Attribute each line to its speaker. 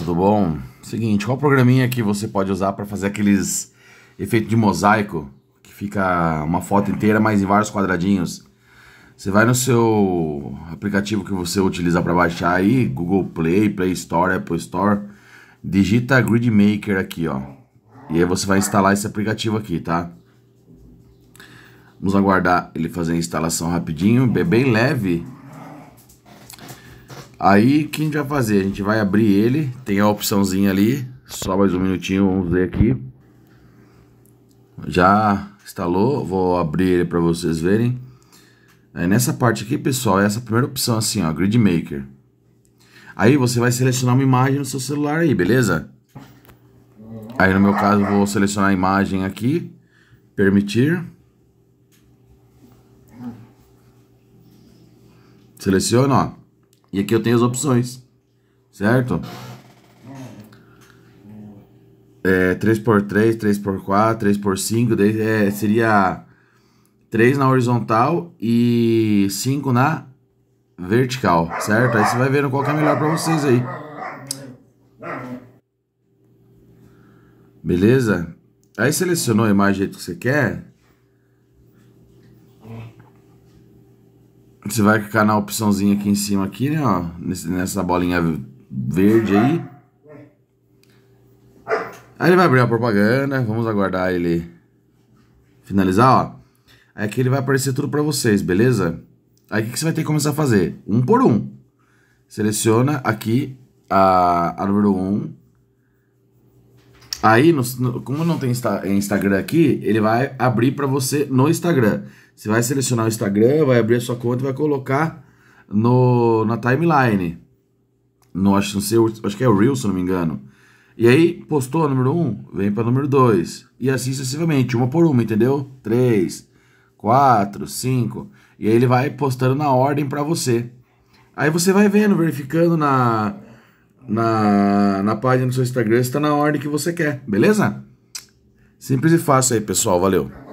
Speaker 1: Tudo bom? Seguinte, qual programinha que você pode usar para fazer aqueles efeito de mosaico que fica uma foto inteira, mas em vários quadradinhos? Você vai no seu aplicativo que você utiliza para baixar aí, Google Play, Play Store, Apple Store, digita Grid Maker aqui, ó. E aí você vai instalar esse aplicativo aqui, tá? Vamos aguardar ele fazer a instalação rapidinho, é bem leve Aí o que a gente vai fazer? A gente vai abrir ele, tem a opçãozinha ali, só mais um minutinho, vamos ver aqui. Já instalou, vou abrir ele para vocês verem. nessa parte aqui, pessoal, é essa primeira opção assim, ó, Grid Maker. Aí você vai selecionar uma imagem no seu celular aí, beleza? Aí no meu caso vou selecionar a imagem aqui, permitir. Seleciona, ó. E aqui eu tenho as opções, certo? É, 3x3, 3x4, 3x5, é, seria 3 na horizontal e 5 na vertical, certo? Aí você vai vendo qual que é melhor para vocês aí. Beleza? Aí selecionou a imagem que você quer, Você vai clicar na opçãozinha aqui em cima, aqui, né, ó, nessa bolinha verde aí. Aí ele vai abrir a propaganda, vamos aguardar ele finalizar, ó. Aí é aqui ele vai aparecer tudo pra vocês, beleza? Aí o que, você vai ter que começar a fazer? Um por um. Seleciona aqui a, a número 1. Um. Aí, no, no, como não tem Insta, Instagram aqui, ele vai abrir para você no Instagram. Você vai selecionar o Instagram, vai abrir a sua conta e vai colocar no, na timeline. No, acho, não sei, acho que é o Reels, se não me engano. E aí, postou número 1, um, vem para número 2. E assim sucessivamente, uma por uma, entendeu? 3, 4, 5. E aí ele vai postando na ordem para você. Aí você vai vendo, verificando na, na, na página do seu Instagram se está na ordem que você quer, beleza? Simples e fácil aí, pessoal. Valeu!